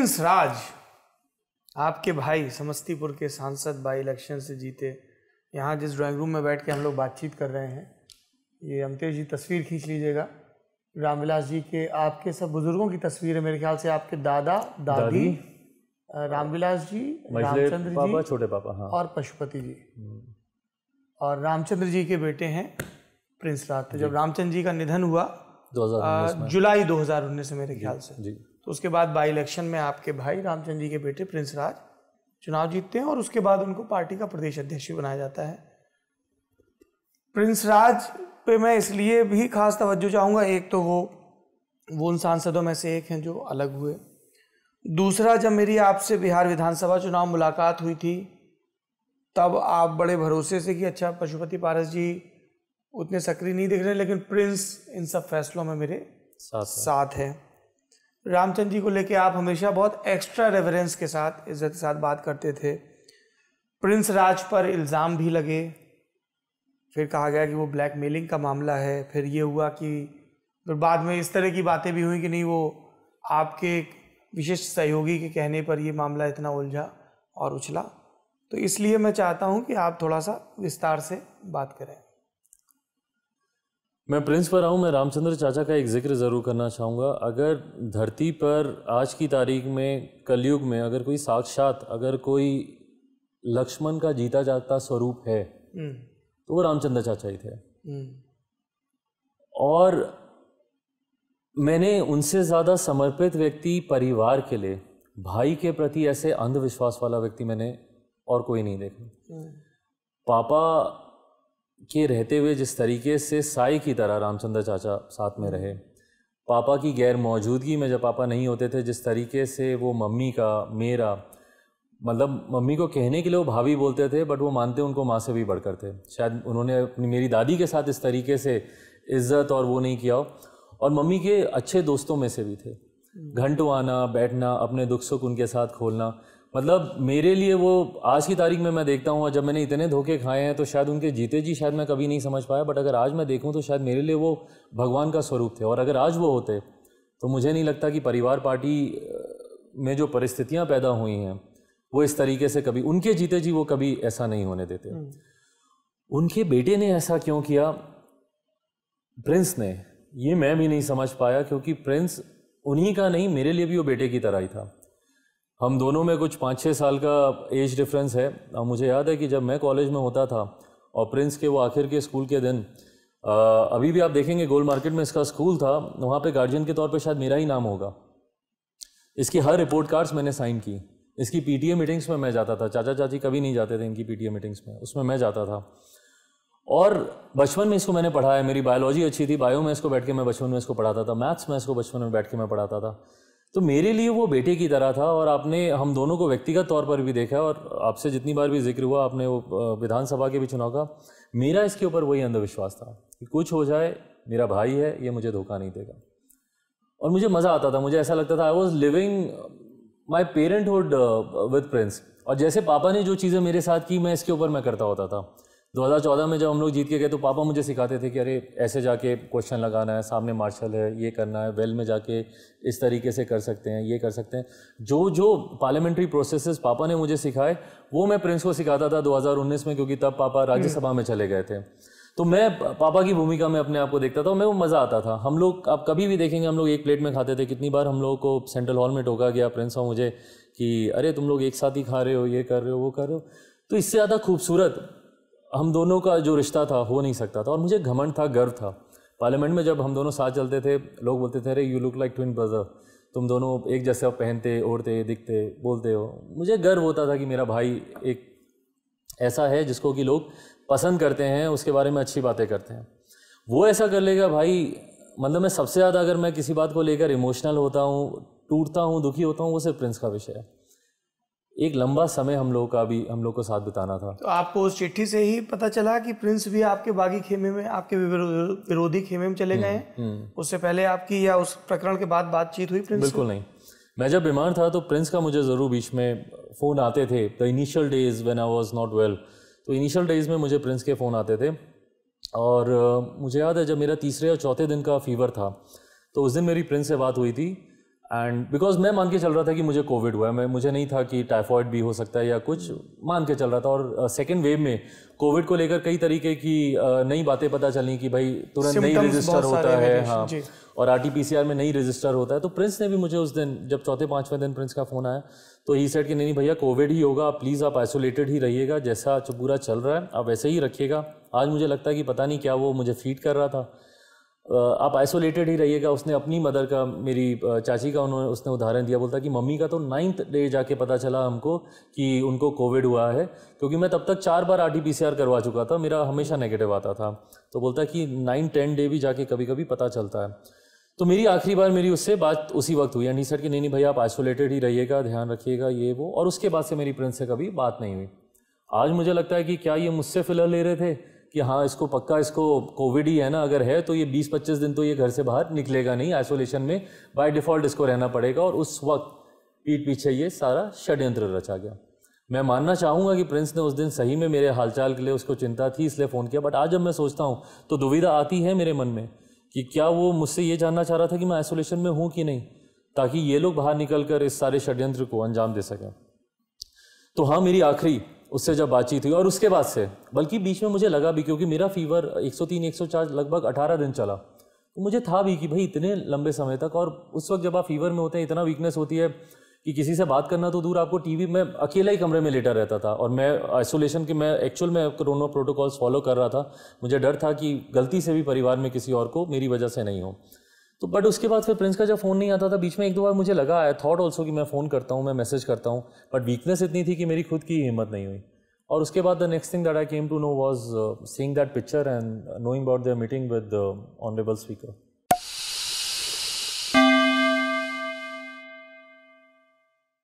Prince राज आपके भाई समस्तीपुर के सांसद बाई इलेक्शन से जीते यहाँ जिस ड्राइंग रूम में बैठ के हम लोग बातचीत कर रहे हैं ये अमितेश जी तस्वीर खींच लीजिएगा रामविलास जी के आपके सब बुजुर्गों की तस्वीर है मेरे ख्याल से आपके दादा दादी, दादी रामविलास जी रामचंद्र जी छोटे पापा हाँ। और पशुपति जी हम्म। और रामचंद्र जी के बेटे हैं प्रिंस राज तो जब रामचंद्र जी का निधन हुआ जुलाई दो हजार उन्नीस मेरे ख्याल से जी तो उसके बाद बाई इलेक्शन में आपके भाई रामचंद्र जी के बेटे प्रिंस राज चुनाव जीतते हैं और उसके बाद उनको पार्टी का प्रदेश अध्यक्ष भी बनाया जाता है प्रिंस राज पे मैं इसलिए भी खास तवज्जो चाहूँगा एक तो वो वो उन सांसदों में से एक हैं जो अलग हुए दूसरा जब मेरी आपसे बिहार विधानसभा चुनाव मुलाकात हुई थी तब आप बड़े भरोसे से कि अच्छा पशुपति पारस जी उतने सक्रिय नहीं दिख रहे लेकिन प्रिंस इन सब फैसलों में मेरे साथ, साथ हैं है। रामचंद्र जी को लेके आप हमेशा बहुत एक्स्ट्रा रेवरेंस के साथ इज्जत के साथ बात करते थे प्रिंस राज पर इल्ज़ाम भी लगे फिर कहा गया कि वो ब्लैक मेलिंग का मामला है फिर ये हुआ कि फिर बाद में इस तरह की बातें भी हुई कि नहीं वो आपके विशिष्ट सहयोगी के कहने पर ये मामला इतना उलझा और उछला तो इसलिए मैं चाहता हूँ कि आप थोड़ा सा विस्तार से बात करें मैं प्रिंस पर आऊँ मैं रामचंद्र चाचा का एक जिक्र ज़रूर करना चाहूँगा अगर धरती पर आज की तारीख में कलयुग में अगर कोई साक्षात अगर कोई लक्ष्मण का जीता जाता स्वरूप है हम्म। तो वो रामचंद्र चाचा ही थे हम्म। और मैंने उनसे ज़्यादा समर्पित व्यक्ति परिवार के लिए भाई के प्रति ऐसे अंधविश्वास वाला व्यक्ति मैंने और कोई नहीं देखा हम्म। पापा के रहते हुए जिस तरीके से साई की तरह रामचंद्र चाचा साथ में रहे पापा की गैर मौजूदगी में जब पापा नहीं होते थे जिस तरीके से वो मम्मी का मेरा मतलब मम्मी को कहने के लिए वो भाभी बोलते थे बट वो मानते उनको माँ से भी बढ़कर थे शायद उन्होंने अपनी मेरी दादी के साथ इस तरीके से इज्जत और वो नहीं किया हो और मम्मी के अच्छे दोस्तों में से भी थे हम्म। घंटों आना बैठना अपने दुख सुख उनके साथ खोलना मतलब मेरे लिए वो आज की तारीख में मैं देखता हूँ जब मैंने इतने धोखे खाए हैं तो शायद उनके जीते जी शायद मैं कभी नहीं समझ पाया बट अगर आज मैं देखूँ तो शायद मेरे लिए वो भगवान का स्वरूप थे और अगर आज वो होते तो मुझे नहीं लगता कि परिवार पार्टी में जो परिस्थितियाँ पैदा हुई हैं वो इस तरीके से कभी उनके जीते जी वो कभी ऐसा नहीं होने देते हम्म। उनके बेटे ने ऐसा क्यों किया प्रिंस ने ये मैं भी नहीं समझ पाया क्योंकि प्रिंस उन्हीं का नहीं मेरे लिए भी वो बेटे की तरह ही था हम दोनों में कुछ पाँच छः साल का एज डिफरेंस है और मुझे याद है कि जब मैं कॉलेज में होता था और प्रिंस के वो आखिर के स्कूल के दिन आ, अभी भी आप देखेंगे गोल मार्केट में इसका स्कूल था वहाँ पे गार्जियन के तौर पे शायद मेरा ही नाम होगा इसकी हर रिपोर्ट कार्ड्स मैंने साइन की इसकी पी मीटिंग्स में मैं जाता था चाचा चाची कभी नहीं जाते थे इनकी पी मीटिंग्स में उसमें मैं जाता था और बचपन में इसको मैंने पढ़ा है मेरी बायोलॉजी अच्छी थी बायो में इसको बैठ के मैं बचपन में इसको पढ़ाता था मैथ्स में इसको बचपन में बैठ के मैं पढ़ाता था तो मेरे लिए वो बेटे की तरह था और आपने हम दोनों को व्यक्तिगत तौर पर भी देखा और आपसे जितनी बार भी जिक्र हुआ आपने वो विधानसभा के भी चुनाव का मेरा इसके ऊपर वही अंधविश्वास था कि कुछ हो जाए मेरा भाई है ये मुझे धोखा नहीं देगा और मुझे मज़ा आता था मुझे ऐसा लगता था I was living my parenthood with Prince और जैसे पापा ने जो चीज़ें मेरे साथ की मैं इसके ऊपर मैं करता होता था 2014 में जब हम लोग जीत के गए तो पापा मुझे सिखाते थे कि अरे ऐसे जाके क्वेश्चन लगाना है सामने मार्शल है ये करना है वेल में जाके इस तरीके से कर सकते हैं ये कर सकते हैं जो जो पार्लियामेंट्री प्रोसेस पापा ने मुझे सिखाए वो मैं प्रिंस को सिखाता था 2019 में क्योंकि तब पापा हम्म। राज्यसभा में चले गए थे तो मैं पापा की भूमिका में अपने आप को देखता था और मैं वो मज़ा आता था हम लोग आप कभी भी देखेंगे हम लोग एक प्लेट में खाते थे कितनी बार हम लोगों को सेंट्रल हॉल में टोका गया प्रिंस और मुझे कि अरे तुम लोग एक साथ ही खा रहे हो ये कर रहे हो वो कर रहे हो तो इससे ज़्यादा खूबसूरत हम दोनों का जो रिश्ता था हो नहीं सकता था और मुझे घमंड था गर्व था पार्लियामेंट में जब हम दोनों साथ चलते थे लोग बोलते थे अरे you look like twin brother तुम दोनों एक जैसे आप पहनते ओढ़ते दिखते बोलते हो मुझे गर्व होता था कि मेरा भाई एक ऐसा है जिसको कि लोग पसंद करते हैं उसके बारे में अच्छी बातें करते हैं वो ऐसा कर लेगा भाई मतलब मैं सबसे ज़्यादा अगर मैं किसी बात को लेकर इमोशनल होता हूँ टूटता हूँ दुखी होता हूँ वो सिर्फ प्रिंस का विषय है एक लंबा समय हम लोगों का भी हम लोग को साथ बिताना था तो आपको उस चिट्ठी से ही पता चला कि प्रिंस भी आपके बागी खेमे में आपके विरोधी खेमे में चले हम्म, गए हैं हम्म। उससे पहले आपकी या उस प्रकरण के बाद बातचीत हुई प्रिंस बिल्कुल नहीं मैं जब बीमार था तो प्रिंस का मुझे ज़रूर बीच में फ़ोन आते थे the initial days when I was not well तो इनिशियल डेज़ में मुझे प्रिंस के फ़ोन आते थे और मुझे याद है जब मेरा तीसरे और चौथे दिन का फीवर था तो उस दिन मेरी प्रिंस से बात हुई थी एंड बिकॉज मैं मान के चल रहा था कि मुझे कोविड हुआ है मैं मुझे नहीं था कि टाइफॉइड भी हो सकता है या कुछ मान के चल रहा था और सेकेंड वेव में कोविड को लेकर कई तरीके की नई बातें पता चली कि भाई तुरंत नहीं रजिस्टर होता है हाँ और R T P C R में नहीं रजिस्टर होता है तो प्रिंस ने भी मुझे उस दिन जब चौथे पाँचवें दिन प्रिंस का फ़ोन आया तो ही सेट कि नहीं भैया कोविड ही होगा प्लीज़ आप आइसोलेटेड ही रहिएगा जैसा पूरा चल रहा है आप वैसे ही रखिएगा आज मुझे लगता है कि पता नहीं क्या वो मुझे फीड कर रहा था आप आइसोलेटेड ही रहिएगा उसने अपनी मदर का मेरी चाची का उन्होंने उसने उदाहरण दिया बोलता कि मम्मी का तो नाइन्थ डे जाके पता चला हमको कि उनको कोविड हुआ है क्योंकि मैं तब तक चार बार आर टी करवा चुका था मेरा हमेशा नेगेटिव आता था तो बोलता कि नाइन टेन डे भी जाके कभी कभी पता चलता है तो मेरी आखिरी बार मेरी उससे बात उसी वक्त हुई यानी सर कि नहीं नहीं भाई आप आइसोलेटेड ही रहिएगा ध्यान रखिएगा ये वो और उसके बाद से मेरी प्रिंस से कभी बात नहीं हुई आज मुझे लगता है कि क्या ये मुझसे फिलहाल ले रहे थे कि हाँ इसको पक्का इसको कोविड ही है ना अगर है तो ये 20-25 दिन तो ये घर से बाहर निकलेगा नहीं आइसोलेशन में बाय डिफ़ॉल्ट इसको रहना पड़ेगा और उस वक्त पीठ पीछे ये सारा षड्यंत्र रचा गया मैं मानना चाहूँगा कि प्रिंस ने उस दिन सही में मेरे हालचाल के लिए उसको चिंता थी इसलिए फ़ोन किया बट आज जब मैं सोचता हूँ तो दुविधा आती है मेरे मन में कि क्या वो मुझसे ये जानना चाह रहा था कि मैं आइसोलेशन में हूँ कि नहीं ताकि ये लोग बाहर निकल कर इस सारे षड्यंत्र को अंजाम दे सकें तो हाँ मेरी आखिरी उससे जब बातचीत हुई और उसके बाद से बल्कि बीच में मुझे लगा भी क्योंकि मेरा फीवर 103 104 लगभग 18 दिन चला तो मुझे था भी कि भाई इतने लंबे समय तक और उस वक्त जब आप फीवर में होते हैं इतना वीकनेस होती है कि किसी से बात करना तो दूर आपको टीवी में अकेला ही कमरे में लेटा रहता था और मैं आइसोलेशन के मैं एक्चुअल में कोरोना प्रोटोकॉल्स फॉलो कर रहा था मुझे डर था कि गलती से भी परिवार में किसी और को मेरी वजह से नहीं हो तो बट उसके बाद फिर प्रिंस का जब फ़ोन नहीं आता था बीच में एक दो बार मुझे लगा आया थॉट ऑल्सो कि मैं फ़ोन करता हूँ मैं मैसेज करता हूँ बट वीकनेस इतनी थी कि मेरी खुद की हिम्मत नहीं हुई और उसके बाद the next thing that I came to know was seeing that picture and knowing about the meeting with honourable speaker